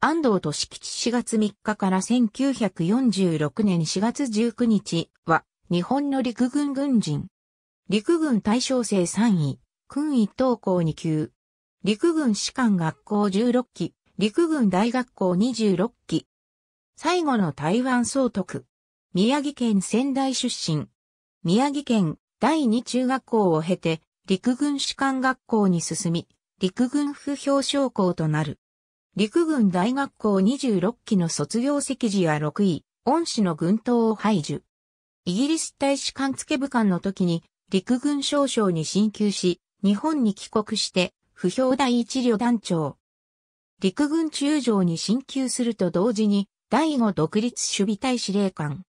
安藤俊吉4月3日から1946年4月19日は日本の陸軍軍人。陸軍大将生3位、軍一等校2級。陸軍士官学校16期、陸軍大学校26期。最後の台湾総督。宮城県仙台出身。宮城県第二中学校を経て陸軍士官学校に進み、陸軍副表彰校となる。陸軍大学校26期の卒業席次は6位、恩師の軍刀を排除。イギリス大使館付部官の時に陸軍少将に進級し、日本に帰国して、不評第一旅団長。陸軍中将に進級すると同時に、第五独立守備隊司令官。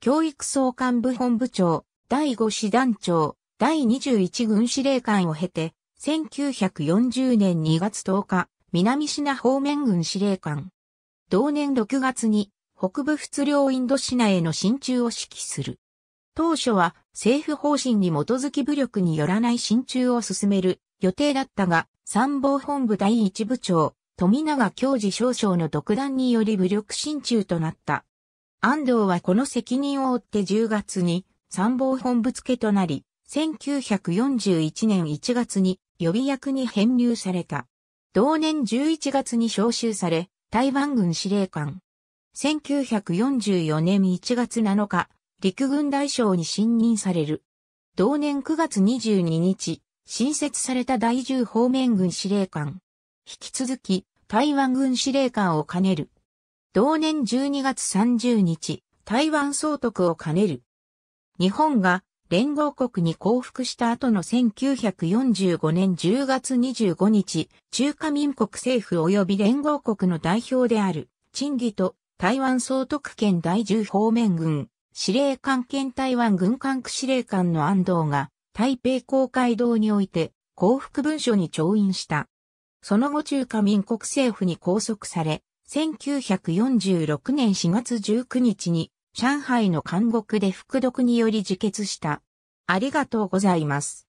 教育総監部本部長、第五師団長、第21軍司令官を経て、1940年2月10日、南シナ方面軍司令官。同年6月に北部仏領インドシナへの進駐を指揮する。当初は政府方針に基づき武力によらない進駐を進める予定だったが、参謀本部第一部長、富永教授少将の独断により武力進駐となった。安藤はこの責任を負って10月に参謀本部付となり、1941年1月に予備役に編入された。同年11月に召集され、台湾軍司令官。1944年1月7日、陸軍大将に信任される。同年9月22日、新設された第10方面軍司令官。引き続き、台湾軍司令官を兼ねる。同年12月30日、台湾総督を兼ねる。日本が連合国に降伏した後の1945年10月25日、中華民国政府及び連合国の代表である、陳義と台湾総督権第10方面軍、司令官兼台湾軍管区司令官の安藤が、台北公会堂において、降伏文書に調印した。その後中華民国政府に拘束され、1946年4月19日に上海の監獄で服毒により自決した。ありがとうございます。